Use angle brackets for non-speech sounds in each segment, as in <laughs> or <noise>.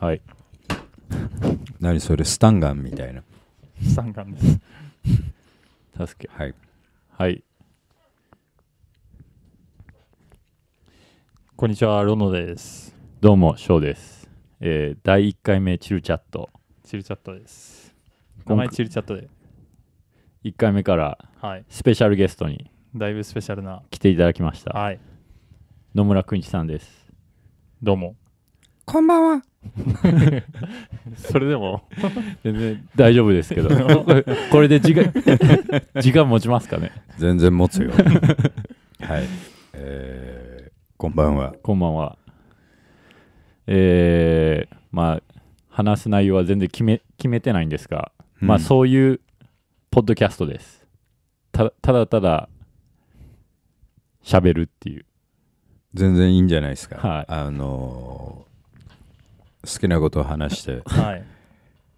はい。<laughs> 何それ、スタンガンみたいな。スタンガンです。助け。はい。はい。こんにちは、ロノです。どうも、ショウです。えー、第1回目、チルチャット。チルチャットです。名前チルチャットで。1回目から、はい、スペシャルゲストに、だいぶスペシャルな。来ていただきました。はい。野村くんちさんです。どうも。こんばんは。<laughs> それでも全然大丈夫ですけど <laughs> これで時間 <laughs> 時間持ちますかね全然持つよはいえー、こんばんはこんばんはえー、まあ話す内容は全然決め決めてないんですが、うん、まあそういうポッドキャストですたただただ喋るっていう全然いいんじゃないですか、はい、あのー好きなことを話して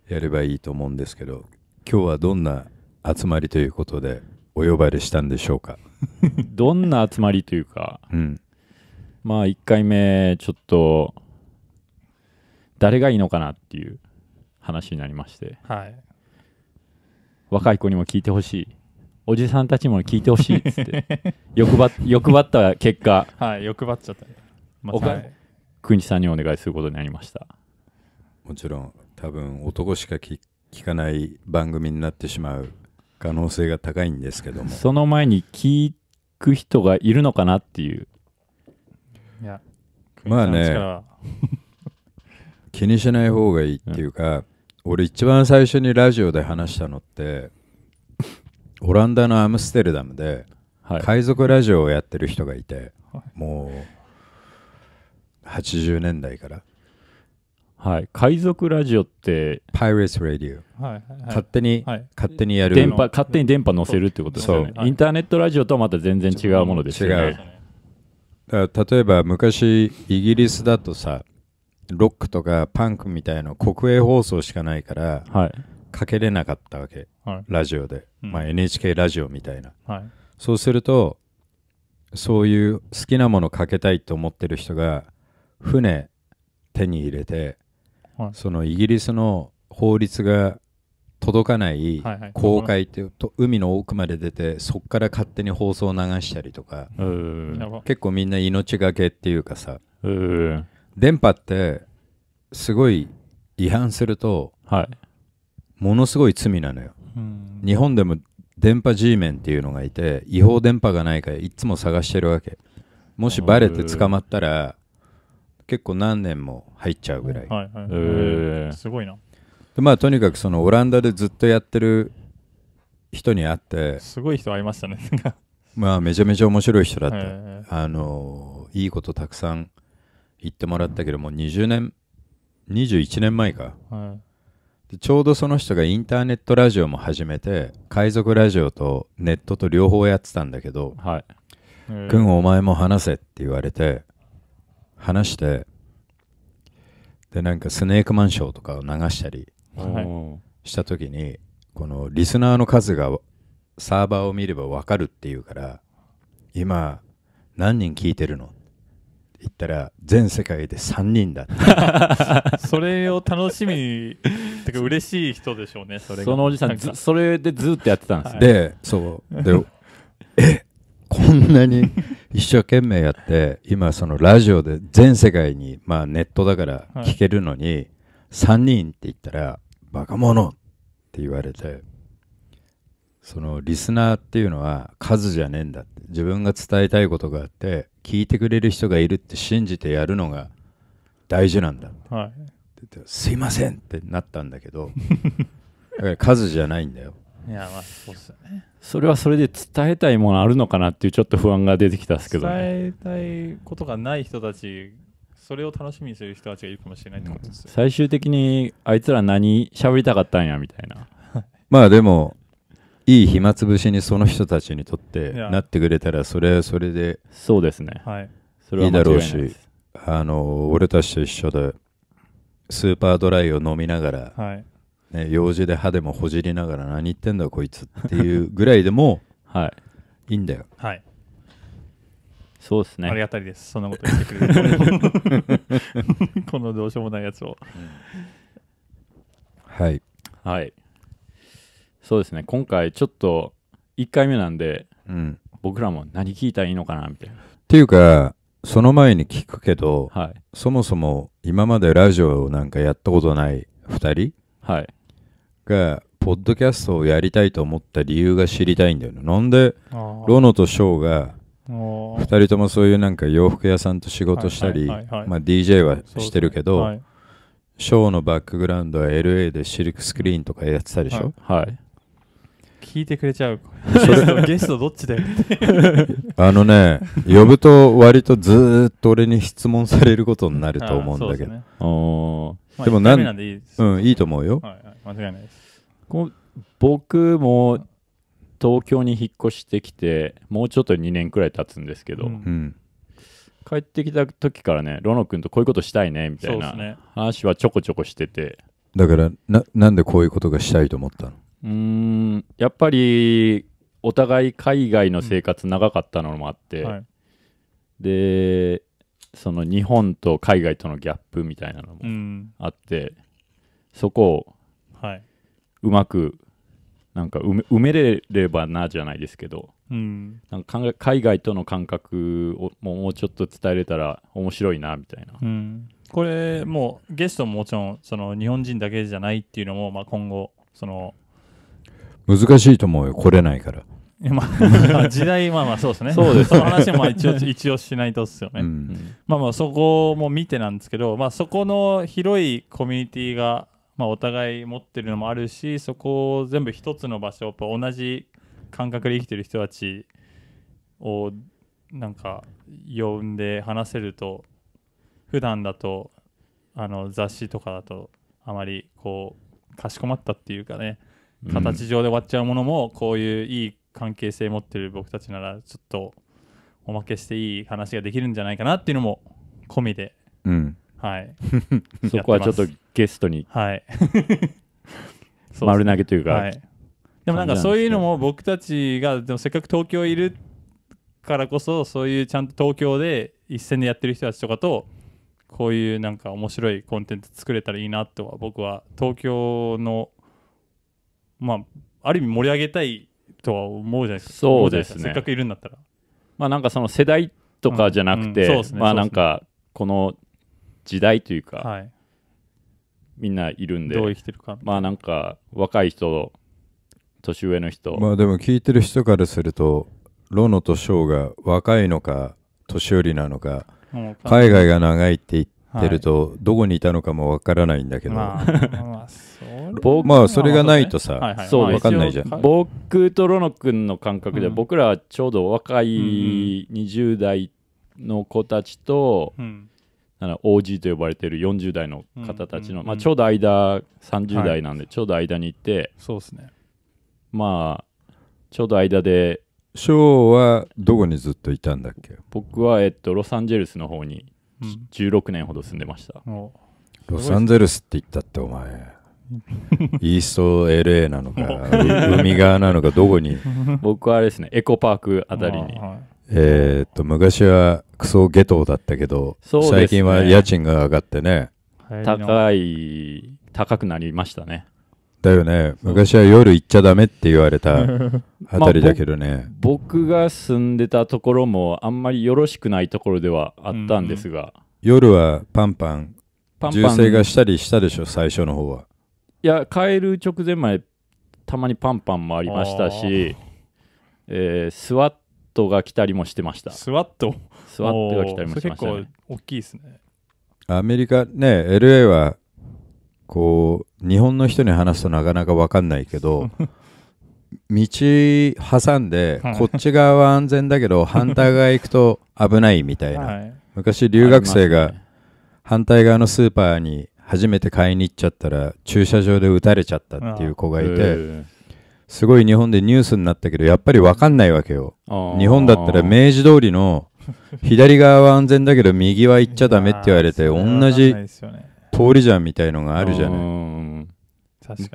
やればいいと思うんですけど今日はどんな集まりということでお呼ばれしたんでしょうか <laughs> どんな集まりというか、うん、まあ1回目ちょっと誰がいいのかなっていう話になりまして、はい、若い子にも聞いてほしいおじさんたちも聞いてほしいっつって <laughs> 欲張欲張った結果はい欲張っちゃった、まあ、国さんにお願いすることになりましたもちろん多分男しか聞かない番組になってしまう可能性が高いんですけどもその前に聞く人がいるのかなっていういやまあね <laughs> 気にしない方がいいっていうか、うん、俺一番最初にラジオで話したのってオランダのアムステルダムで、はい、海賊ラジオをやってる人がいて、はい、もう80年代からはい、海賊ラジオってパイレス・ラディオ、はいはい、勝手に、はい、勝手にやる電波勝手に電波載せるってことですよねインターネットラジオとはまた全然違うものですよね違う例えば昔イギリスだとさロックとかパンクみたいな国営放送しかないから、はい、かけれなかったわけ、はい、ラジオで、うん、まあ、NHK ラジオみたいな、はい、そうするとそういう好きなものかけたいと思ってる人が船手に入れてはい、そのイギリスの法律が届かない公開っていうと海の奥まで出てそこから勝手に放送を流したりとか結構みんな命がけっていうかさ電波ってすごい違反するとものすごい罪なのよ日本でも電波 G メンっていうのがいて違法電波がないからいつも探してるわけもしバレて捕まったら結構何年も入っちゃうぐらい、はいはいすごいなでまあとにかくそのオランダでずっとやってる人に会ってすごい人会いましたね <laughs> まあめちゃめちゃ面白い人だった、えー、あのいいことたくさん言ってもらったけども20年21年前か、はい、ちょうどその人がインターネットラジオも始めて海賊ラジオとネットと両方やってたんだけど「はい、君お前も話せ」って言われて話してでなんか「スネークマンショー」とかを流したりした時に、このリスナーの数がサーバーを見れば分かるっていうから今何人聞いてるの言ったら全世界で3人だ <laughs> それを楽しみにてか嬉しい人でしょうねそれそのおじさんそれでずっとやってたんです、ね、でそうでえこんなに一生懸命やって今そのラジオで全世界に、まあ、ネットだから聞けるのに、3人って言ったら「バカ者!」って言われてそのリスナーっていうのは数じゃねえんだって自分が伝えたいことがあって聞いてくれる人がいるって信じてやるのが大事なんだ、ってすいませんってなったんだけどだから数じゃないんだよ。いやまあそうっすよねそれはそれで伝えたいものあるのかなっていうちょっと不安が出てきたんですけど、ね、伝えたいことがない人たちそれを楽しみにする人たちがいるかもしれないってことです、うん、最終的にあいつら何喋りたかったんやみたいな <laughs> まあでもいい暇つぶしにその人たちにとってなってくれたらそれはそれでそうですねはいいいだろうしあの俺たちと一緒でスーパードライを飲みながら、はい、ね、用事で歯でもほじりながら何言ってんだこいつっていうぐらいでも <laughs> はいいいんだよはいそうですねありがたいですそんなこと言ってくれる <laughs> このどうしようもないやつを、はいはいそうですね今回ちょっと1回目なんで、うん、僕らも何聞いたらいいのかなみたいなっていうかその前に聞くけど、はい、そもそも今までラジオなんかやったことない2人、はい、が、ポッドキャストをやりたいと思った理由が知りたいんだよね。なんで、ロノとショーが、2人ともそういうなんか洋服屋さんと仕事したり、まあ、DJ はしてるけど、はい、ショーのバックグラウンドは LA でシルクスクリーンとかやってたでしょ、はい、はい、聞いてくれちゃう。ゲストどっちだよ <laughs> あのね、呼ぶと割とずっと俺に質問されることになると思うんだけど。でもなん、いいでうん、いいと思うよ。はい間違いないですこ僕も東京に引っ越してきてもうちょっと2年くらい経つんですけど、うん、帰ってきた時からねロノ君とこういうことしたいねみたいな話はちょこちょこしてて、だからななんでこういうことがしたいと思ったのうんやっぱりお互い海外の生活長かったのもあって、うんはい、でその日本と海外とのギャップみたいなのもあって、うん、そこをはい、うまくなんか埋め埋めれればなじゃないですけど、うん、なんか海外との感覚をもうちょっと伝えれたら面白いなみたいな、うん、これもうゲストももちろんその日本人だけじゃないっていうのも、まあ、今後その難しいと思うよ来れないから。<laughs> まあ、時代、まあまあそうですね。そうです、その話も一応、<laughs> 一応しないとっすよね。うん、まあまあそこも見てなんですけど、まあそこの広いコミュニティがまあ、お互い持ってるのもあるしそこを全部一つの場所を同じ感覚で生きてる人たちをなんか呼んで話せると普段だとあの雑誌とかだとあまりこうかしこまったっていうかね形上で終わっちゃうものも、こういういい関係性持ってる僕たちならちょっとおまけしていい話ができるんじゃないかなっていうのも込みで、うん、はい <laughs> そこはちょっとゲストにはい <laughs> 丸投げというか、はい、でもなんかそういうのも僕たちがでもせっかく東京いるからこそそういうちゃんと東京で一線でやってる人たちとかとこういうなんか面白いコンテンツ作れたらいいなとは僕は東京のまあある意味盛り上げたいとは思うじゃないですかそうですねせっかくいるんだったらまあなんかその世代とかじゃなくて、うんうんね、まあなんかこの時代というか、はい、みんないるんでどう生きてるかまあなんか若い人年上の人まあでも聞いてる人からするとロノとショウが若いのか年寄りなのか海外が長いって言ってると、はい、どこにいたのかもわからないんだけど、まあ、まあ <laughs> それがないとさ、はいはい、わかんないじゃん僕とロノ君の感覚で、僕らはちょうど若い20代の子たちと、うん、OG と呼ばれている40代の方たちの、まあ、ちょうど間30代なんで、ちょうど間に行ってそうですねまあちょうど間でショーはどこにずっといたんだっけ僕は、えっと、ロサンゼルスの方に16年ほど住んでました、ロサンゼルスって言ったってお前イースト LA なのか <laughs> 海側なのかどこに僕はあれですねエコパークあたりにえー、っと昔はクソゲトだったけど、ね、最近は家賃が上がってね高い高くなりましたねだよね昔は夜行っちゃダメって言われたあたりだけどね <laughs> まあ、僕が住んでたところもあんまりよろしくないところではあったんですが、うんうん、夜はパンパン銃声がしたりしたでしょ最初の方はいや帰る直前までたまにパンパンもありましたし、えー、座っトが来たりもしてましたスワットスワットが来たりもしました、ね、結構大きいですねアメリカね LA はこう日本の人に話すとなかなか分かんないけど <laughs> 道挟んで、こっち側は安全だけど <laughs> 反対側行くと危ないみたいな、はい、昔留学生が反対側のスーパーに初めて買いに行っちゃったら駐車場で撃たれちゃったっていう子がいて、すごい日本でニュースになったけど、やっぱりわかんないわけよ。日本だったら明治通りの、<laughs> 左側は安全だけど右は行っちゃダメって言われて、同じ通りじゃんみたいのがあるじゃない。向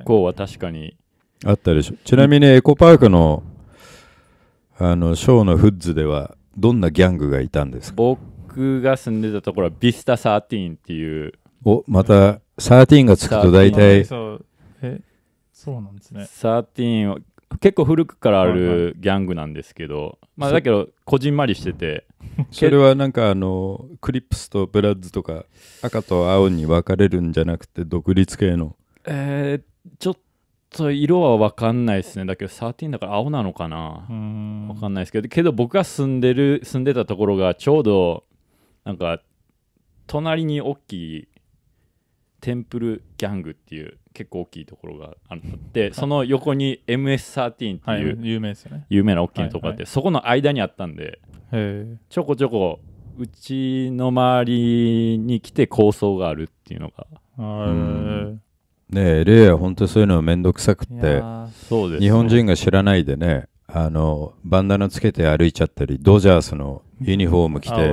こうは確かに。あったでしょ。ちなみにエコパークの、あの、ショーのフッズでは、どんなギャングがいたんですか僕が住んでたところはビスタ13っていう。お、また、13がつくと大体、そうなんですね13は結構古くからあるギャングなんですけど、まあ、だけどこじんまりしててそれはなんかあのクリップスとブラッズとか赤と青に分かれるんじゃなくて独立系のえー、ちょっと色は分かんないですねだけど13だから青なのかな分かんないですけどけど僕が住んでる住んでたところがちょうどなんか隣に大きいテンプルギャングっていう結構大きいところがあって <laughs> その横に MS13 っていう、はい、有名ですよね有名な大きなところがあって、はいはい、そこの間にあったんでちょこちょこうちの周りに来て構想があるっていうのが。ねえ、LA は本当そういうの面倒くさくて、ね、日本人が知らないでね、あのバンダナつけて歩いちゃったり、ドジャースのユニフォーム着て、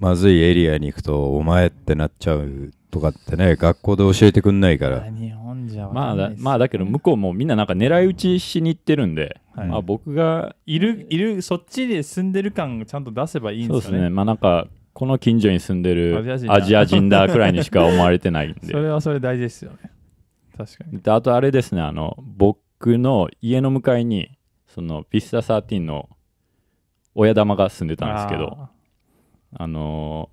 まずいエリアに行くと、お前ってなっちゃうとかってね学校で教えてくんないから日本じゃまあだまあだけど向こうもみんななんか狙い撃ちしに行ってるんで、はい、まあ僕がいるいるそっちで住んでる感ちゃんと出せばいいんですよねそうですねまあなんかこの近所に住んでるアジア人だくらいにしか思われてないんで <laughs> それはそれ大事ですよね確かにあとあれですねあの僕の家の向かいにそのピスタ13の親玉が住んでたんですけどあの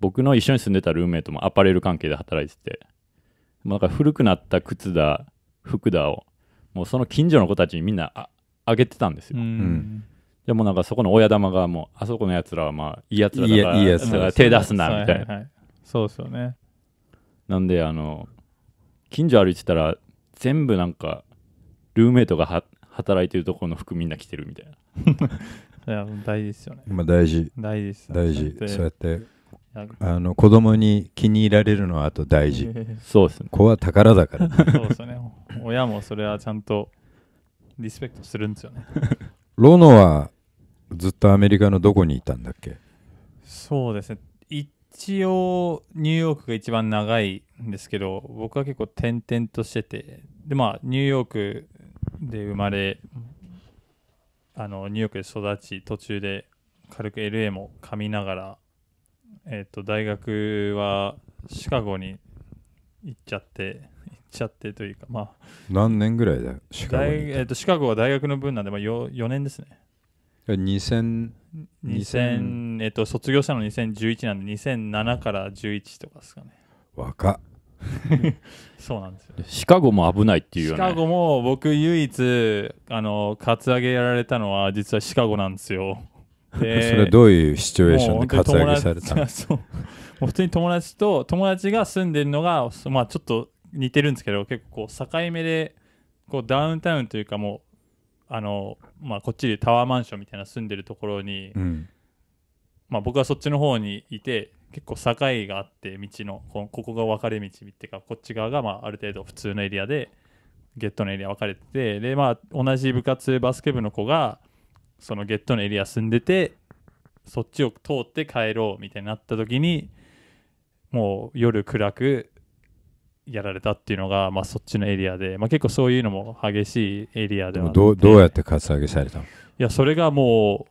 僕の一緒に住んでたルーメイトもアパレル関係で働いてて、なんか古くなった靴だ服だをもうその近所の子たちにみんなああげてたんですよ、うん、でもなんかそこの親玉がもうあそこのやつらはまあいいやつらだから手出すなみたいな、はいはい、そうですよねなんであの近所歩いてたら全部なんかルーメイトが働いてるところの服みんな着てるみたいな <laughs> いや大事ですよね、まあ、大事大事大事そうやってあの子供に気に入られるのはあと大事 <laughs> そうですね子は宝だから、ね、<laughs> そうですね親もそれはちゃんとリスペクトするんですよね <laughs> ロノはずっとアメリカのどこにいたんだっけそうですね一応ニューヨークが一番長いんですけど僕は結構転々としててでまあニューヨークで生まれあのニューヨークで育ち途中で軽く LA も噛みながらえっ、ー、と大学はシカゴに行っちゃって行っちゃってというかまあ何年ぐらいだシカゴにえーと、シカゴは大学の分なんで、まあ、4, 4年ですね2000 2000えっ、ー、と卒業したの2011なんで2007から11とかですかね若っ <laughs> そうなんですよシカゴも危ないっていう、ね、シカゴも僕唯一あのカツアゲやられたのは実はシカゴなんですよそれどういうシチュエーションでカツされたの <laughs> <laughs> もう普通に友達と友達が住んでるのが、まあ、ちょっと似てるんですけど結構こう境目でこうダウンタウンというかもうあの、まあ、こっちでタワーマンションみたいな住んでるところに、うん、まあ、僕はそっちの方にいて結構境があって道のここが分かれ道っていうかこっち側がまあある程度普通のエリアでゲットのエリア分かれててで、まあ、同じ部活バスケ部の子がそのゲットのエリア住んでてそっちを通って帰ろうみたいになった時にもう夜暗くやられたっていうのが、まあ、そっちのエリアで、まあ、結構そういうのも激しいエリアではどうどうやってかつアげされたのいやそれがも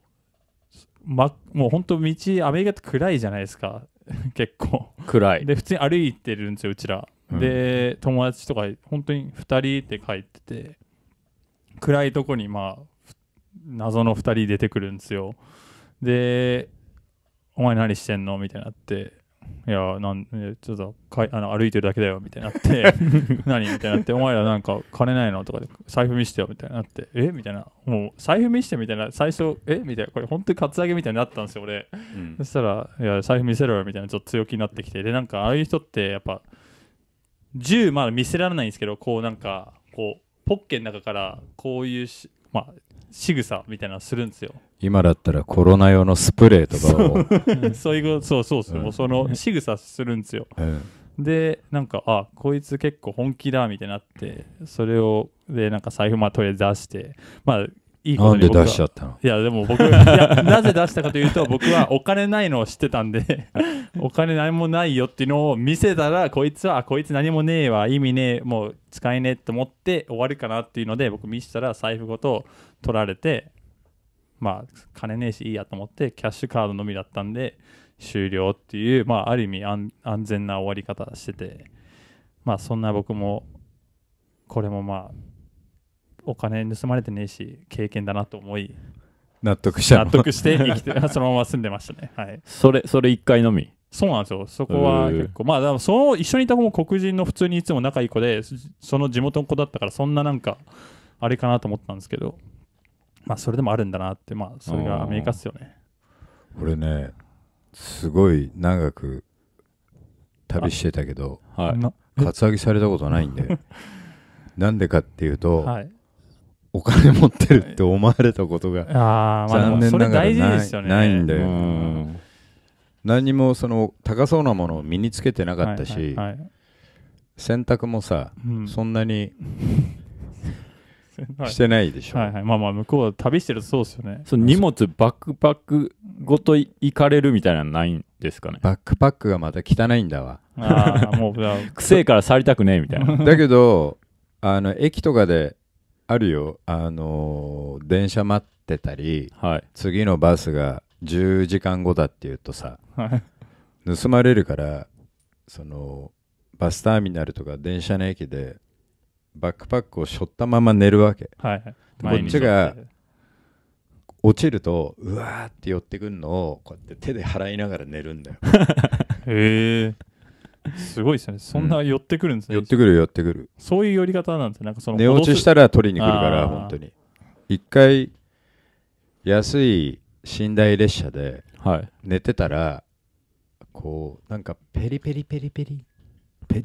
う、ま、もう本当道アメリカって暗いじゃないですか <laughs> 結構暗いで普通に歩いてるんですようちら、うん、で友達とか本当に2人って帰ってて暗いとこにまあ謎の2人出てくるんですよで「お前何してんの?」みたいになって「いやなんちょっとかいあの歩いてるだけだよ」みたいになって「<laughs> 何?」みたいになって「お前らなんか金ないの?」とかで「財布見してよ」みたいになって「えみたいなもう財布見してみたいな最初「えみたいなこれ本当にカツアゲみたいになったんですよ俺、うん、そしたら「いや財布見せろよ」みたいなちょっと強気になってきてでなんかああいう人ってやっぱ銃まだ見せられないんですけどこうなんかこうポッケの中からこういうまあ仕草みたいなのするんですよ今だったらコロナ用のスプレーとかを <laughs> そういうそうそうそう、うん、その仕草するんですよ、うんでなんかあこいつ結構本気だみたいになってそれをでなんか財布まあとりあえず出してまあいいなんで出しちゃったのいやでも僕なぜ出したかというと <laughs> 僕はお金ないのを知ってたんで <laughs> お金何もないよっていうのを見せたらこいつはこいつ何もねえわ意味ねえもう使えねえと思って終わるかなっていうので僕見せたら財布ごと取られてまあ金ねえしいいやと思ってキャッシュカードのみだったんで終了っていう、まあ、ある意味安全な終わり方しててまあそんな僕もこれもまあお金盗まれてねえし経験だなと思い納得した納得して生きて <laughs> そのまま住んでましたねはいそれそれ1回のみそうなんですよそこは結構まあでもその一緒にいた子も黒人の普通にいつも仲いい子でその地元の子だったからそんななんかあれかなと思ったんですけどまあ、それでもあるんだなって、まあ、それがアメリカっすよね。俺ね、すごい長く旅してたけど、はい、カツアゲされたことないんで、<laughs> なんでかっていうと、はい、お金持ってるって思われたことが、はい、残念ながらない,、ね、ないんで、よ。ん何もその高そうなものを身につけてなかったし、はいはいはい、洗濯もさ、うん、そんなに <laughs> してないでしょ。はいはい。まあまあ、向こうは旅してるとそうですよね。その荷物、バックパックごと行かれるみたいなのないんですかね。バックパックがまた汚いんだわ。ああ、もう、くせえから去りたくねえみたいな。<laughs> だけど、あの、駅とかであるよ。あのー、電車待ってたり、はい、次のバスが10時間後だっていうとさ、はい、盗まれるから、その、バスターミナルとか電車の駅でバックパックを背負ったまま寝るわけ、はいはい、こっちが落ちるとうわーって寄ってくるのをこうやって手で払いながら寝るんだよ <laughs> へえすごいですねそんな寄ってくるんですね、うん、寄ってくる寄ってくるそういう寄り方なんですなんかその寝落ちしたら取りに来るから本当に一回安い寝台列車で寝てたら、はい、こうなんかペリペリペリペリペリ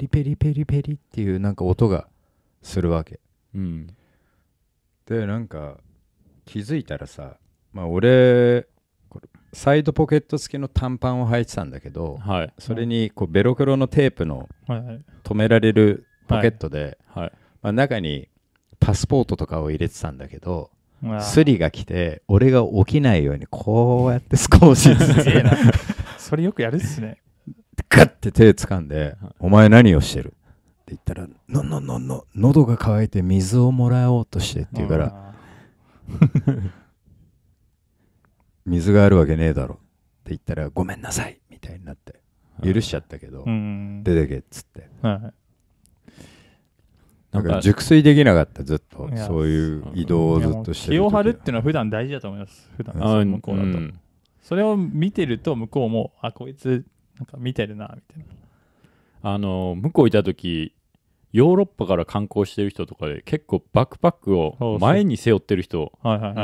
ペリペリペリっていうなんか音がするわけ、うん、でなんか気づいたらさ、まあ、俺サイドポケット付きの短パンを履いてたんだけど、はい、それにこうベロクロのテープの止められるポケットで、はいまあ、中にパスポートとかを入れてたんだけどスリが来て俺が起きないようにこうやって少しずつそれよくやるっすねガッて手掴んで「お前何をしてる言ったら「のののの喉が渇いて水をもらおうとして」って言うから水があるわけねえだろって言ったら「ごめんなさい」みたいになって許しちゃったけど「出てけ」っつって、はい、んか熟睡できなかったずっとそういう移動をずっとしてる気を張るっていうのは普段大事だと思います普段向こうだと、うん、それを見てると向こうもあこいつなんか見てるなみたいなあの向こういた時ヨーロッパから観光してる人とかで結構バックパックを前に背負ってる人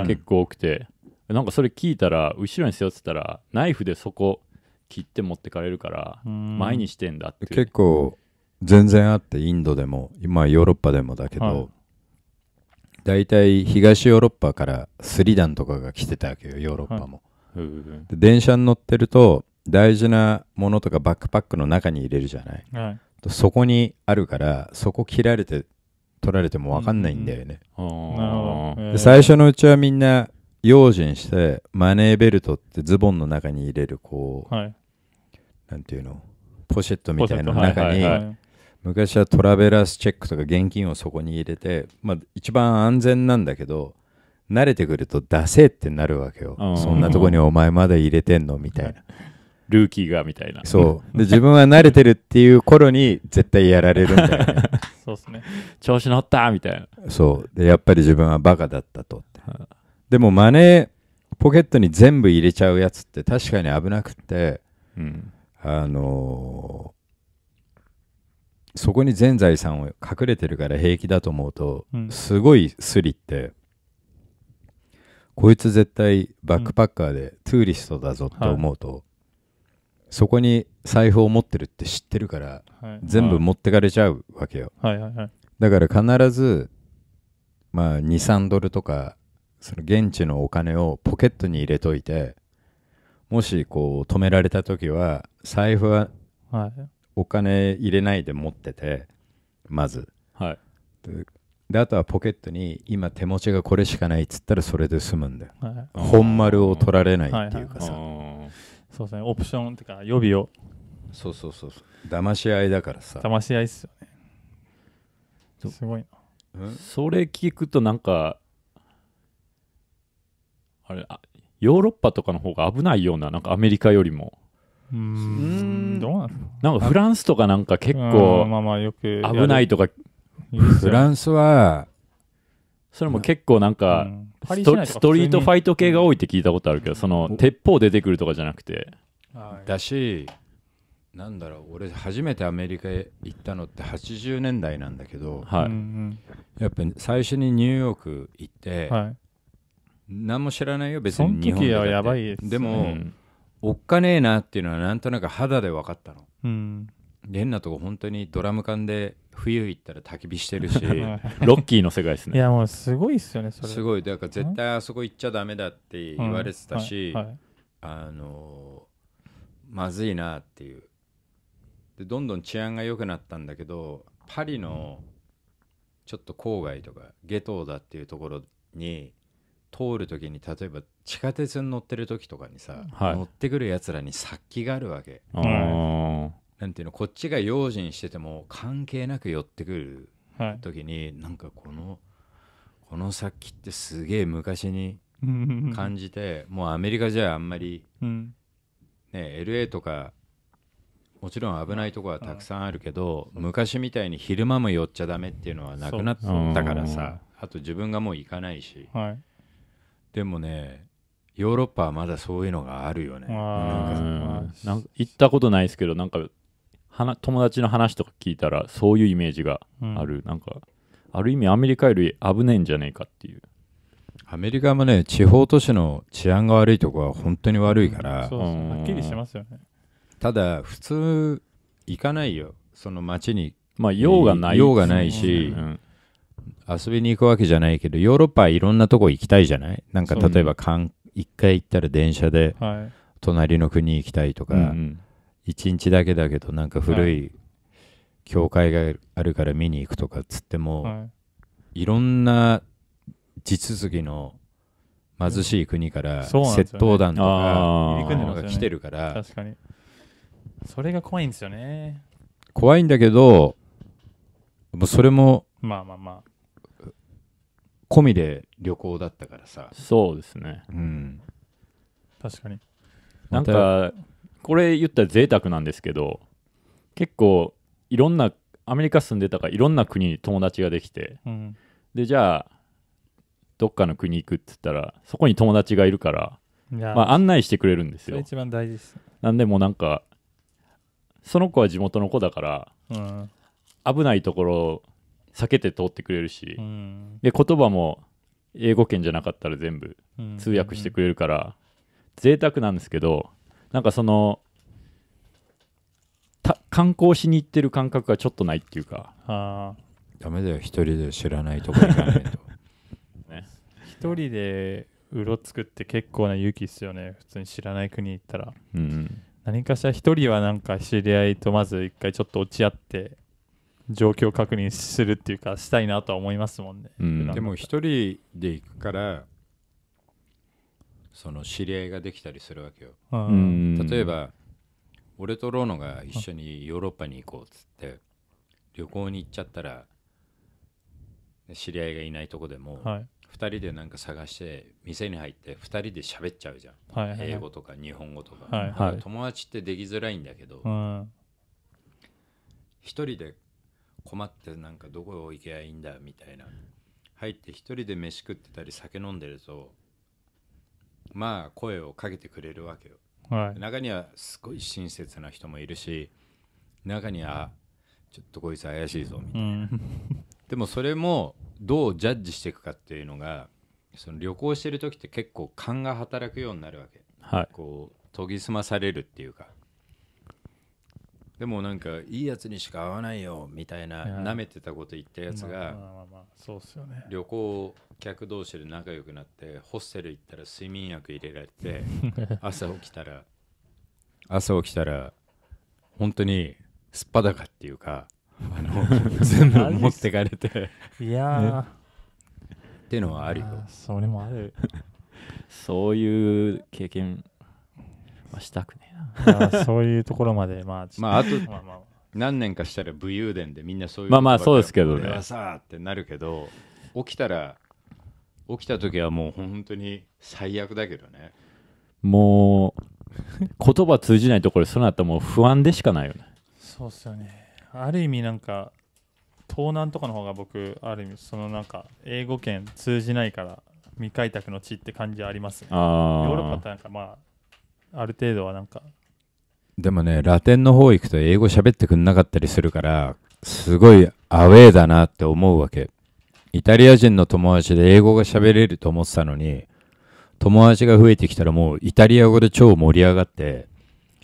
結構多くてなんかそれ聞いたら後ろに背負ってたらナイフでそこ切って持ってかれるから前にしてんだって結構全然あってインドでも今ヨーロッパでもだけど、はい大体東ヨーロッパからスリダンとかが来てたわけよヨーロッパも、はい、電車に乗ってると大事なものとかバックパックの中に入れるじゃない、はい、そこにあるからそこ切られて取られても分かんないんだよね、うん、最初のうちはみんな用心してマネーベルトってズボンの中に入れるこう、はい、なんていうのポシェットみたいな中に、はいはい、昔はトラベラースチェックとか現金をそこに入れて、まあ、一番安全なんだけど慣れてくると出せってなるわけよそんなとこにお前まだ入れてんのみたいな。ルーキーがみたいなそうで自分は慣れてるっていう頃に絶対やられるんだよね <laughs> そうですね調子乗ったみたいなそうでやっぱり自分はバカだったと、はでもマネーポケットに全部入れちゃうやつって確かに危なくて、うん、あのー、そこに全財産を隠れてるから平気だと思うと、すごいスリって、こいつ絶対バックパッカーでトゥーリストだぞって思うと、そこに財布を持ってるって知ってるから、はい、全部持ってかれちゃうわけよ、はいはいはい、だから必ず、まあ、23ドルとかその現地のお金をポケットに入れといてもしこう止められた時は財布はお金入れないで持っててまず、はい、であとはポケットに今手持ちがこれしかないっつったらそれで済むんだよ、はい、本丸を取られないっていうかさ、はいはいはいそうですねオプションとか予備をそうそうそうそう騙し合いだからさ騙し合いっすよねすごいなそれ聞くとなんかあれあヨーロッパとかの方が危ないようななんかアメリカよりもうんどうなんですかなんかフランスとかなんか結構危ないとかフランスはそれも結構なんか、ストリートファイト系が多いって聞いたことあるけど、その鉄砲出てくるとかじゃなくてだしなんだろう俺初めてアメリカへ行ったのって80年代なんだけど、はい、やっぱ最初にニューヨーク行って、はい、何も知らないよ別に日本ででも、うん、おっかねえなっていうのはなんとなく肌で分かったの、うん、レンナとか本当にドラム缶で冬行ったら焚き火してるし <laughs> ロッキーの世界ですねいやもうすごいっすよねそれすごいだから絶対あそこ行っちゃダメだって言われてたし、うんはいはい、あのー、まずいなっていうでどんどん治安が良くなったんだけどパリのちょっと郊外とかゲトーっていうところに通る時に例えば地下鉄に乗ってる時とかにさ、はい、乗ってくるやつらに殺気があるわけ。なんていうのこっちが用心してても関係なく寄ってくる時に、はい、なんかこのこの先ってすげえ昔に感じてもうアメリカじゃあんまり、うん、ね LA とかもちろん危ないとこはたくさんあるけど昔みたいに昼間も寄っちゃダメっていうのはなくなったからさあと自分がもう行かないし、はい、でもねヨーロッパはまだそういうのがあるよねなんか行ったことないですけどなんか友達の話とか聞いたらそういうイメージがある、うん、なんかある意味アメリカより危ねえんじゃねえかっていうアメリカもね地方都市の治安が悪いとこは本当に悪いから、うん、はっきりしますよねただ普通行かないよその街にまあ用がない、ね、用がないし、うん、遊びに行くわけじゃないけどヨーロッパはいろんなとこ行きたいじゃないなんか例えば一回行ったら電車で隣の国行きたいとか、1日だけだけどなんか古い教会があるから見に行くとかっつっても、はい、いろんな地続きの貧しい国から窃盗団とか入のが来てるから、確かにそれが怖いんですよね怖いんだけどもうそれもまあまあまあ込みで旅行だったからさそうですねうん確かになんかこれ言ったら贅沢なんですけど結構いろんなアメリカ住んでたからいろんな国に友達ができて、うん、でじゃあどっかの国行くっつったらそこに友達がいるからまあ、案内してくれるんですよ一番大事ですなんでもなんかその子は地元の子だから、うん、危ないところを避けて通ってくれるし、うん、で言葉も英語圏じゃなかったら全部通訳してくれるから、うんうん、贅沢なんですけどなんかその観光しに行ってる感覚がちょっとないっていうかあダメだよ一人で知らないとこ行かないと <laughs> ね一人でうろつくって結構な勇気っすよね普通に知らない国行ったら、うんうん、何かしら一人はなんか知り合いとまず一回ちょっと落ち合って状況確認するっていうかしたいなとは思いますもんね、うん、でも一人で行くからその知り合いができたりするわけよ。例えば俺とロノが一緒にヨーロッパに行こうっつって旅行に行っちゃったら知り合いがいないとこでも、2人でなんか探して店に入って2人で喋っちゃうじゃん、はいはいはい、英語とか日本語とかはいはい、か友達ってできづらいんだけど、は1人で困ってなんかどこ行けばいいんだみたいな入って1人で飯食ってたり酒飲んでるとまあ声をかけてくれるわけよ、はい、中にはすごい親切な人もいるし中にはちょっとこいつ怪しいぞみたいな、うん、<laughs> でもそれもどうジャッジしていくかっていうのがその旅行してる時って結構勘が働くようになるわけ、はい、こう研ぎ澄まされるっていうかでもなんかいいやつにしか合わないよみたいななめてたこと言ったやつが旅行客同士で仲良くなってホステル行ったら睡眠薬入れられて <laughs> 朝起きたら朝起きたら本当にすっぱだかっていうかあの <laughs> 全部持ってかれていやっていうのはあるよそれもある <laughs> そういう経験まあ、したくねえな。あそういうところまで、まあ、<laughs> まあ、あとまあまあ何年かしたら武勇伝でみんなそういうまあまあそうですけどねさってなるけど起きたら起きた時はもう本当に最悪だけどねもう、言葉通じないところで、その後もう不安でしかないよね。そうっすよねある意味なんか東南とかの方が僕ある意味そのなんか英語圏通じないから未開拓の地って感じありますねヨーロッパってなんかまあある程度はなんかでもねラテンの方行くと英語喋ってくんなかったりするからすごいアウェーだなって思うわけイタリア人の友達で英語が喋れると思ってたのに友達が増えてきたらもうイタリア語で超盛り上がって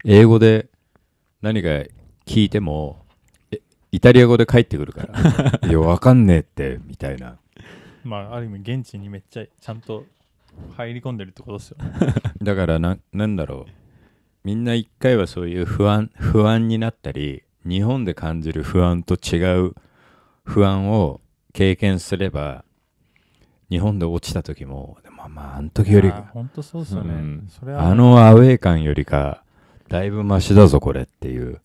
英語で何か聞いてもイタリア語で帰ってくるから <laughs> いやわかんねえってみたいなまあある意味現地にめっちゃちゃんと入り込んでるってことですよ、<laughs> だからななんだろうみんな一回はそういう不安不安になったり日本で感じる不安と違う不安を経験すれば日本で落ちた時もでもまああの時より本当そうですよね、うん、あのアウェー感よりかだいぶマシだぞこれっていう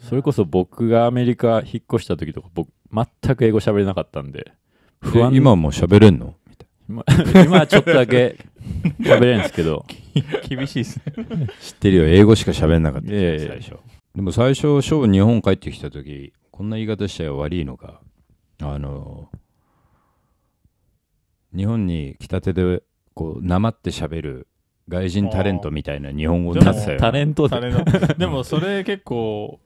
それこそ僕がアメリカ引っ越した時とか僕全く英語喋れなかったんで不安今も喋れんの今 <laughs> 今はちょっとだけ喋れるんですけど <laughs> 厳しいですね知ってるよ英語しか喋んなかったです最初でも最初勝負日本帰ってきた時こんな言い方したら悪いのかあの日本に来たてでこうなまって喋る外人タレントみたいな日本語になってたよタレントででもそれ結構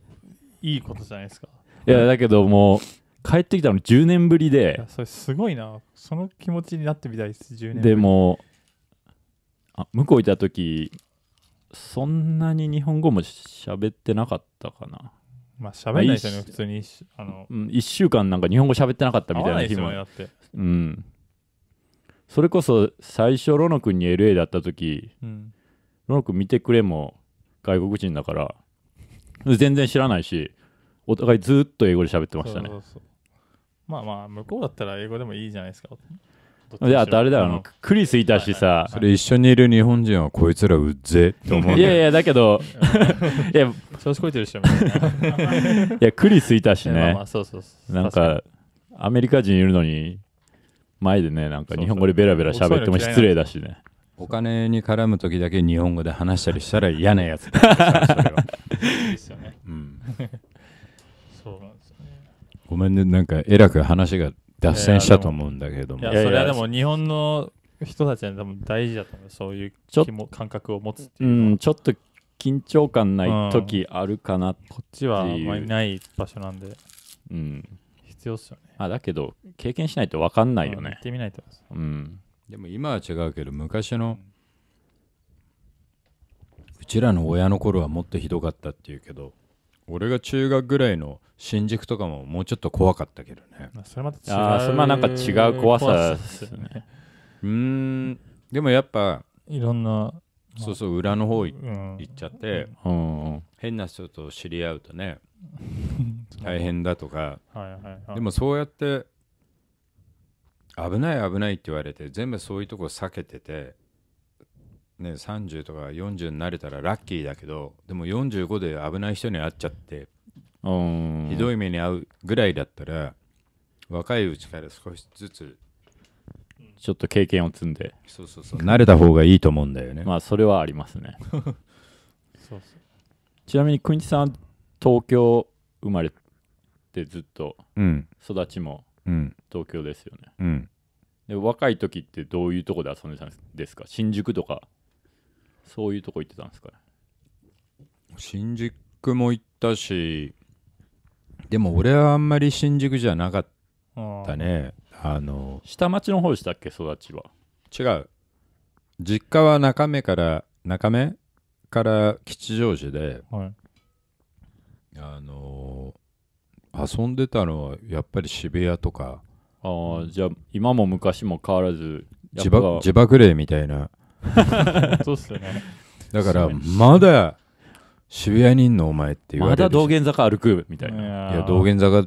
いいことじゃないですかいやだけどもう帰ってきたの10年ぶりでそれすごいなその気持ちになってみたいです10年でもあ向こういた時そんなに日本語も喋ってなかったかなまあ喋んないですよね普通にあの、うん、1週間なんか日本語喋ってなかったみたいな日もなってうんそれこそ最初ロノ君に LA だった時、うん、ロノ君見てくれも外国人だから全然知らないしお互いずっと英語で喋ってましたねそうそうそうまあまあ向こうだったら英語でもいいじゃないですかであとあれだよあクリスいたしさ、それ一緒にいる日本人はこいつらうっぜって思ういやいやだけどいや調子こいてるっしょいやクリスいたしね、なんかアメリカ人いるのに前でねなんか日本語でべらべら喋っても失礼だしねお金に絡む時だけ日本語で話したりしたら嫌なやつだで <laughs> すよね。うんごめんね、なんかえらく話が脱線したと思うんだけども。いや、それはでも日本の人たちは多分大事だと思う、そういう感覚を持つっていう。うん、ちょっと緊張感ない時あるかな、うん、こっちはあんまりない場所なんで。うん。必要っすよね。あ、だけど、経験しないと分かんないよね。行ってみないと。うん。でも今は違うけど、昔の、うちらの親の頃はもっとひどかったっていうけど、俺が中学ぐらいの新宿とかももうちょっと怖かったけどねそれまた違うあそれまなんか違う怖さですねうんでもやっぱいろんなそうそう裏の方行っちゃって、変な人と知り合うとね <laughs> 大変だとか、でもそうやって危ない危ないって言われて全部そういうとこ避けててね、30とか40になれたらラッキーだけどでも45で危ない人に会っちゃってひどい目に遭うぐらいだったら若いうちから少しずつちょっと経験を積んでそうそうそう慣れた方がいいと思うんだよねまあそれはありますね <laughs> ちなみにくんさん東京生まれてずっと育ちも東京ですよね、うんうん、で若い時ってどういうとこで遊んでたんですか新宿とかそういうとこ行ってたんですか新宿も行ったしでも俺はあんまり新宿じゃなかったねあの下町の方でしたっけ育ちは違う実家は中目から中目から吉祥寺で、はい、あのー、遊んでたのはやっぱり渋谷とかああじゃあ今も昔も変わらず自自爆霊みたいな <laughs> そうっすよね。だから、まだ渋谷にいんのお前って言われてだ道玄坂歩くみたいな。いや道玄坂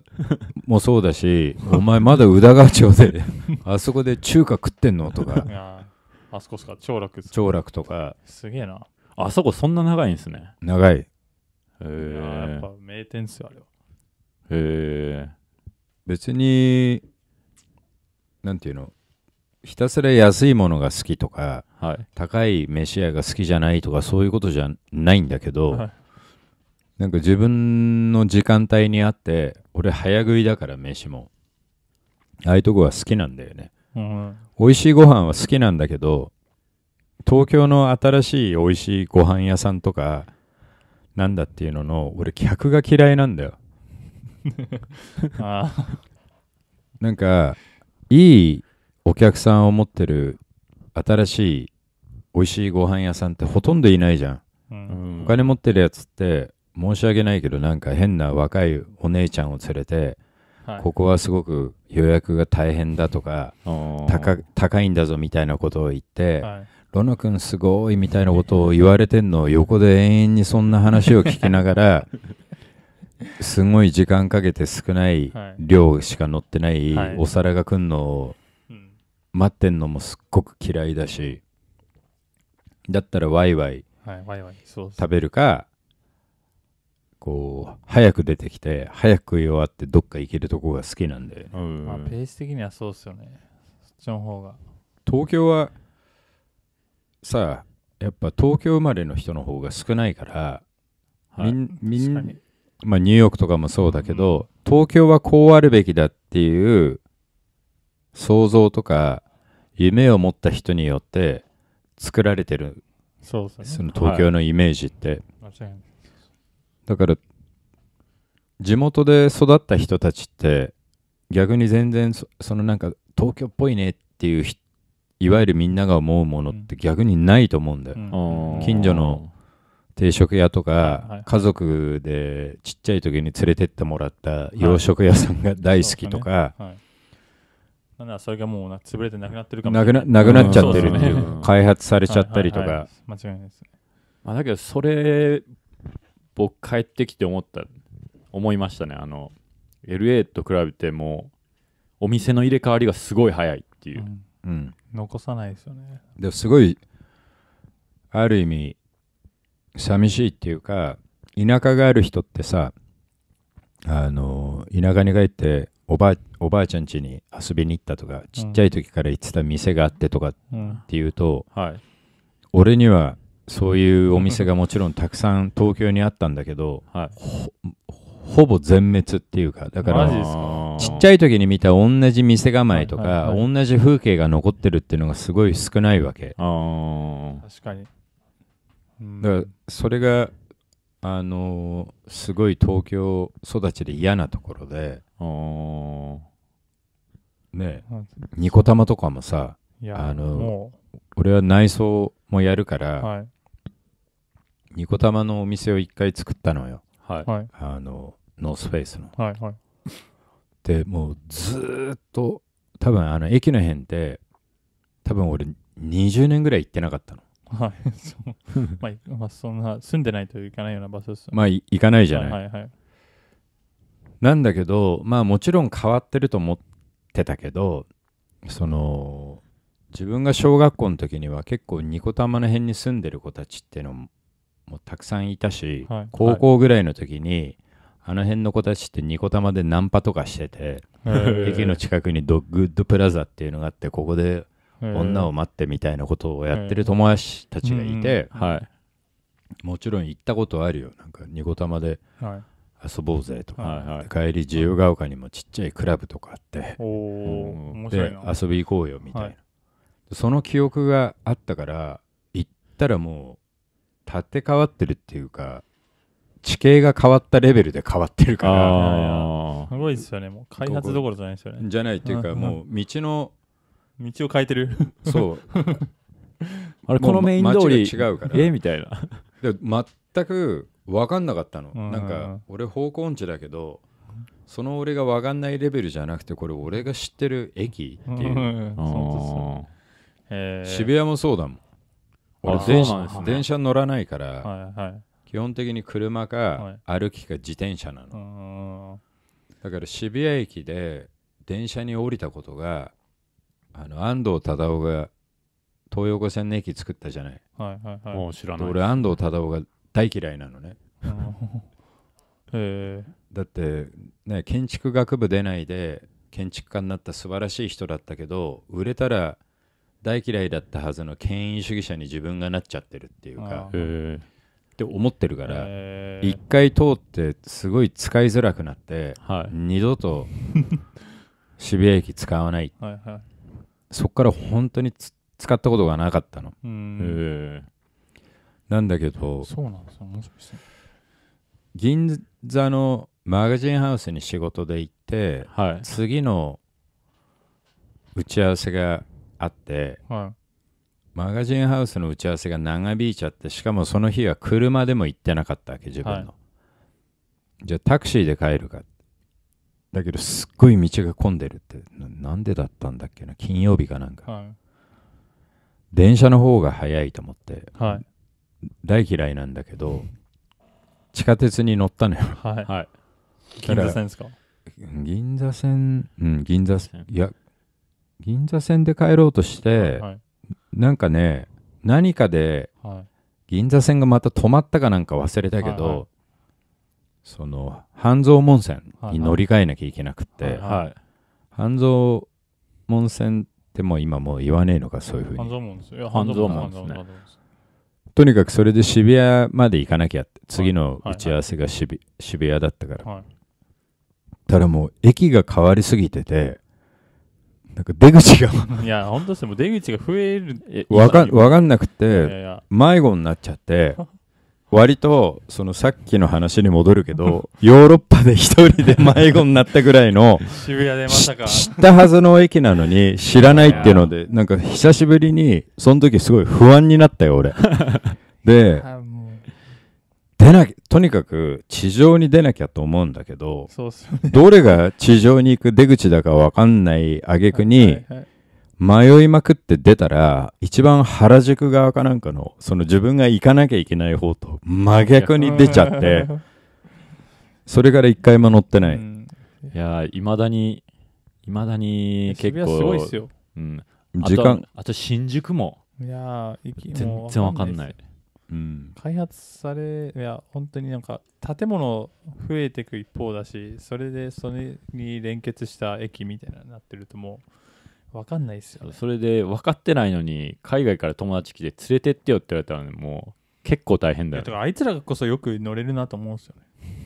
もそうだし <laughs> お前まだ宇田川町で <laughs> あそこで中華食ってんのとかあそこっすか、長楽長楽とかすげえな。あそこそんな長いんですね。長いへややっえぱ。名店っすよ、あれは。へえ。別になんていうのひたすら安いものが好きとかはい、高い飯屋が好きじゃないとかそういうことじゃないんだけど、はい、なんか自分の時間帯にあって俺早食いだから飯もああいうとこは好きなんだよね、うん、美味しいご飯は好きなんだけど東京の新しい美味しいご飯屋さんとかなんだっていうのの俺客が嫌いなんだよ <laughs> なんかいいお客さんを持ってる新しい美味しいご飯屋さんってほとんどいないじゃん。うん、お金持ってるやつって、申し訳ないけど、なんか変な若いお姉ちゃんを連れて、はい、ここはすごく予約が大変だとか、高高いんだぞみたいなことを言って、はいロナ君すごいみたいなことを言われてんの横で永遠にそんな話を聞きながら <laughs> すごい時間かけて少ない量しか乗ってないお皿が来んのを待ってんのもすっごく嫌いだし、だったらワイワイはいワイワイ食べるかこう早く出てきて早く終わってどっか行けるとこが好きなんで、うんまあ、ペース的にはそうっすよねそっちの方が東京はさあやっぱ東京生まれの人の方が少ないから、はい、みんなまあ、ニューヨークとかもそうだけど、うん、東京はこうあるべきだっていう想像とか夢を持った人によって作られてるそ、ね,、の東京のイメージって、はい、だから地元で育った人たちって逆に全然そのなんか東京っぽいねっていういわゆるみんなが思うものって逆にないと思うんだよ、うん、近所の定食屋とか、家族でちっちゃい時に連れてってもらった洋食屋さんが大好きとか、はいなんなそれがもうな潰れてなくなってるかもなくななくなっちゃってるっていう、うん、開発されちゃったりとか、はいはいはい、間違いないですね、まあ、だけどそれ僕帰ってきて思った思いましたねあの LA と比べてもお店の入れ替わりがすごい早いっていう、うん、うん、残さないですよねでもすごいある意味寂しいっていうか田舎がある人ってさあの田舎に帰っておばおばあちゃん家に遊びに行ったとかちっちゃい時から行ってた店があってとかっていうと、うんはい、俺にはそういうお店がもちろんたくさん東京にあったんだけど、はい、ほぼ全滅っていうかだからちっちゃい時に見た同じ店構えとか、はいはいはい、同じ風景が残ってるっていうのがすごい少ないわけ確かに、うん、だからそれがあのー、すごい東京育ちで嫌なところでねニコ玉とかもさあの俺は内装もやるから、はい、ニコ玉のお店を一回作ったのよ、はい、あのノースフェイスの。はいはい、でもうずっと多分あの駅の辺で、多分俺20年ぐらい行ってなかったの。はい、そうまあ、まあ、そんな住んでないといかないような場所です、ね、まあ行かないじゃない。はいはいなんだけどまあもちろん変わってると思ってたけどその自分が小学校の時には結構ニコタマの辺に住んでる子たちっていうのもたくさんいたし、はい、高校ぐらいの時に、はい、あの辺の子たちってニコタマでナンパとかしてて、駅の近くにドッグッドプラザっていうのがあってここで女を待ってみたいなことをやってる友達たちがいて、はい、もちろん行ったことあるよなんかニコタマで。はい遊ぼうぜとか、はいはい、帰り自由が丘にもちっちゃいクラブとかあって、うん、で遊び行こうよみたいな、はい、その記憶があったから行ったらもう立って変わってるっていうか地形が変わったレベルで変わってるからすごいですよねもう開発どころじゃないですよねじゃないっていうかもう道の道を変えてるそう <laughs> あれこのメイン通り違うからえみたいな全く分かんなかったの、うん、なんか俺方向音痴だけどその俺が分かんないレベルじゃなくてこれ俺が知ってる駅っていう、うんうん、渋谷もそうだもん俺電車、ね、電車乗らないから、はいはい、基本的に車か歩きか自転車なの、はい、だから渋谷駅で電車に降りたことがあの安藤忠雄が東横線の駅作ったじゃない,、はいはいはい、俺安藤忠雄が大嫌いなのねえー、だってね建築学部出ないで建築家になった素晴らしい人だったけど売れたら大嫌いだったはずの権威主義者に自分がなっちゃってるっていうか、えーって思ってるから、えー、1回通ってすごい使いづらくなって、はい、二度と渋谷駅使わないはい、そっから本当に使ったことがなかったの、えー、なんだけどそうなんですよ面白いですね銀座のマガジンハウスに仕事で行って、はい、次の打ち合わせがあって、はい、マガジンハウスの打ち合わせが長引いちゃってしかもその日は車でも行ってなかったわけ自分の、はい、じゃあタクシーで帰るかだけどすっごい道が混んでるってなんでだったんだっけな金曜日かなんか、電車の方が早いと思って、大嫌いなんだけど地下鉄に乗ったのよはい、はい、銀座線ですか銀座線うん銀座線いや銀座線で帰ろうとして、はいはい、なんかね何かで、銀座線がまた止まったかなんか忘れたけど、はいはい、その半蔵門線に乗り換えなきゃいけなくって、はいはい、半蔵門線ってもう今もう言わねえのかそういうふうに半蔵門ですねとにかくそれで渋谷まで行かなきゃって、次の打ち合わせが渋,、谷だったから。はい、ただもう駅が変わりすぎてて、なんか出口が <laughs> いや、本当ですも出口が増える。わかかんなくて、迷子になっちゃって。<laughs> 割とそのさっきの話に戻るけどヨーロッパで一人で迷子になったぐらいの <laughs> 渋谷でまさか知ったはずの駅なのに知らないっていうのでなんか久しぶりにその時すごい不安になったよ俺 <laughs> で出なきとにかく地上に出なきゃと思うんだけど、ね、どれが地上に行く出口だか分かんない挙句に、はいはいはい迷いまくって出たら、一番原宿側かなんかの、その自分が行かなきゃいけない方と真逆に出ちゃって、それから一回も乗ってない。いやいまだに、いまだに結構。すごいっすよ。うん。時間。あと新宿も。いや全然わかんない。うん、開発されいや本当になんか建物増えていく一方だしそれでそれに連結した駅みたいなになってるともう分かんないですよ、ね、それで分かってないのに海外から友達来て連れてってよって言われたらもう結構大変だよ、ね、あいつらこそよく乗れるなと思うんですよね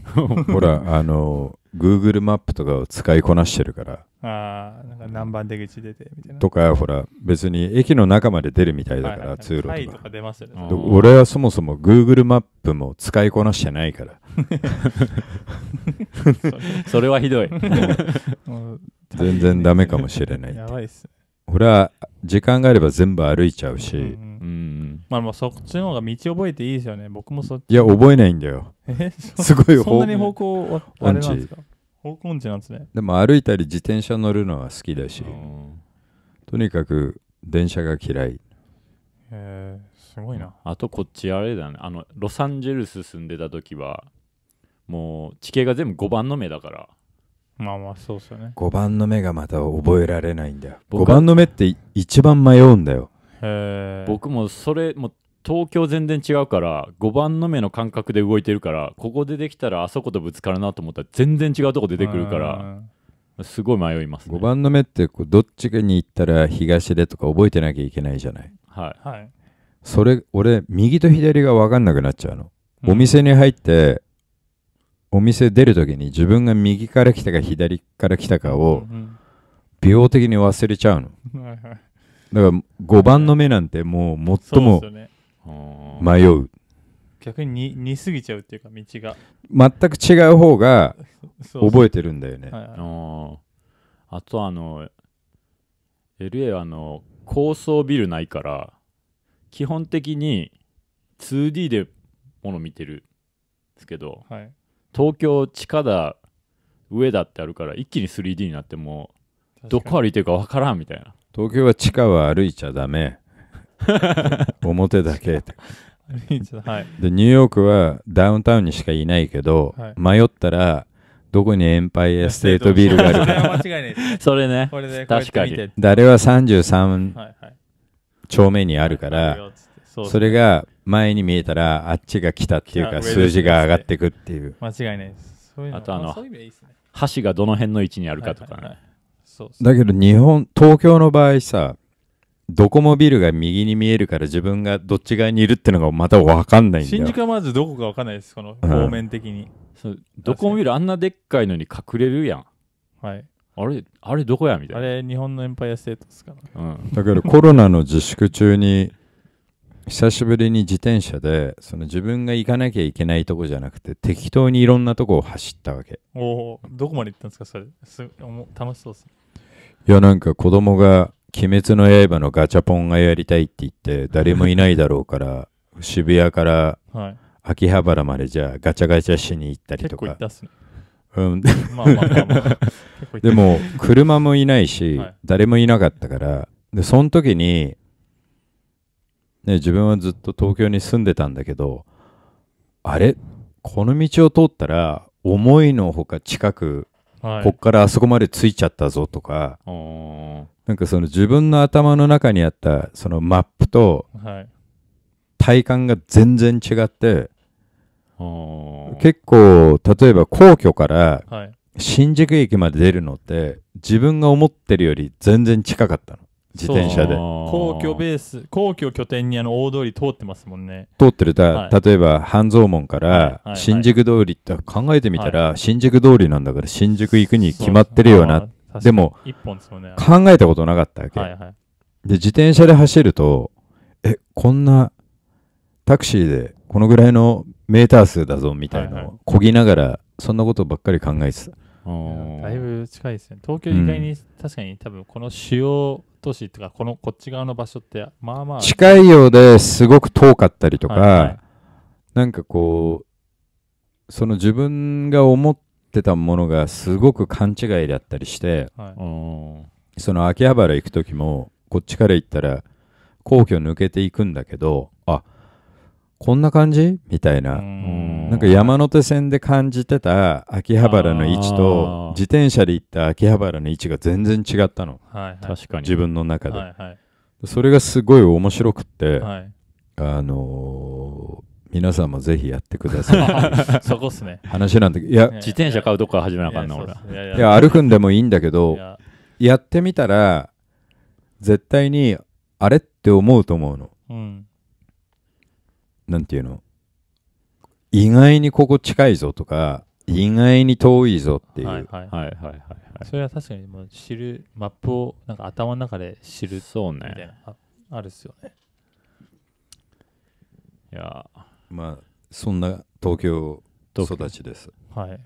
<laughs> ほらあの Google マップとかを使いこなしてるからああなんか何番出口出てみたいなとかほら別に駅の中まで出るみたいだから、通路とか通路すよ、ね、俺はそもそも Google マップも使いこなしてないから <laughs> それはひどい <laughs> <laughs> 全然ダメかもしれないやばいっす俺は時間があれば全部歩いちゃうし、うんまあもうそっちの方が道覚えていいですよね僕もそっちいや覚えないんだよえすごいそんなに方向はあれな方向音痴なんですねでも歩いたり自転車乗るのは好きだし、とにかく電車が嫌いへえすごいなあとこっちあれだねあのロサンゼルス住んでた時はもう地形が全部5番の目だからまあまあそうっすよね5番の目がまた覚えられないんだよ5番の目って一番迷うんだよへえ僕もそれも東京全然違うから5番の目の感覚で動いてるからここ出てきたらあそことぶつかるなと思ったら全然違うとこ出てくるからすごい迷いますね5番の目ってこうどっちかに行ったら東でとか覚えてなきゃいけないじゃないはいはいそれ俺右と左が分かんなくなっちゃうの、お店に入ってお店出るときに自分が右から来たか左から来たかを病的に忘れちゃうの。だから5番の目なんてもう最も迷う。逆に似すぎちゃうっていうか道が全く違う方が覚えてるんだよね。あとあの LA はあの高層ビルないから基本的に 2D でもの見てるんですけど、はい、東京地下だ上だってあるから一気に 3D になってもどこ歩いてるかわからんみたいな東京は地下は歩いちゃダメ <laughs> 表だけってでニューヨークはダウンタウンにしかいないけど、はい、迷ったらどこにエンパイアステートビルがあるか <laughs> それね、確かに誰は33丁目にあるから、はいそれが前に見えたらあっちが来たっていうか数字が上がってくっていう間違いないですそういうあとあの、意味で箸がどの辺の位置にあるかとか、ねはいはいはいそうだけど日本東京の場合さドコモビルが右に見えるから自分がどっち側にいるってのがまた分かんないんだよ新宿はまずどこか分かんないですこの方面的に、そうどこもビルあんなでっかいのに隠れるやんはいあれあれどこやみたいなあれ日本のエンパイアステートですからうんだけどコロナの自粛中に久しぶりに自転車でその自分が行かなきゃいけないとこじゃなくて適当にいろんなとこを走ったわけおおどこまで行ったんですかそれすおも楽しそうですいやなんか子供が「鬼滅の刃」のガチャポンがやりたいって言って誰もいないだろうから <laughs> 渋谷から秋葉原までじゃあガチャガチャしに行ったりとか、でも車もいないし、はい、誰もいなかったからでその時にね、自分はずっと東京に住んでたんだけどあれこの道を通ったら思いのほか近く、はい、こっからあそこまで着いちゃったぞとかなんかその自分の頭の中にあったそのマップと体感が全然違って、はい、結構例えば皇居から新宿駅まで出るのって自分が思ってるより全然近かったの。自転車で皇居ベース皇居拠点にあの大通り通ってますもんね通ってるだ、はい、例えば半蔵門から新宿通りって考えてみたら、新宿通りなんだから新宿行くに決まってるよなでも考えたことなかったわけ、はいはい、で自転車で走るとえこんなタクシーでこのぐらいのメーター数だぞみたいなをこぎながらそんなことばっかり考えてただいぶ近いですね東京以外に確かに多分この主要都市とかこのこっち側の場所ってまあまあ近いようですごく遠かったりとか、はいはい、なんかこうその自分が思ってたものがすごく勘違いだったりして、はい、その秋葉原行く時もこっちから行ったら皇居抜けていくんだけどこんな感じみたいな。なんか山手線で感じてた秋葉原の位置と自転車で行った秋葉原の位置が全然違ったの、はいはい、確かに自分の中で、はいはい、それがすごい面白くて、はい、あのー、皆さんもぜひやってください <laughs> そこっすね話なんだけどいや自転車買うとこから始めなあかんな俺いや歩くんでもいいんだけどやってみたら絶対にあれって思うと思うの、うんなんていうの意外にここ近いぞとか意外に遠いぞっていう、はいはい、はいそれは確かにもう知るマップをなんか頭の中で知るそうねああるっすよねいやまあそんな東京育ちですはい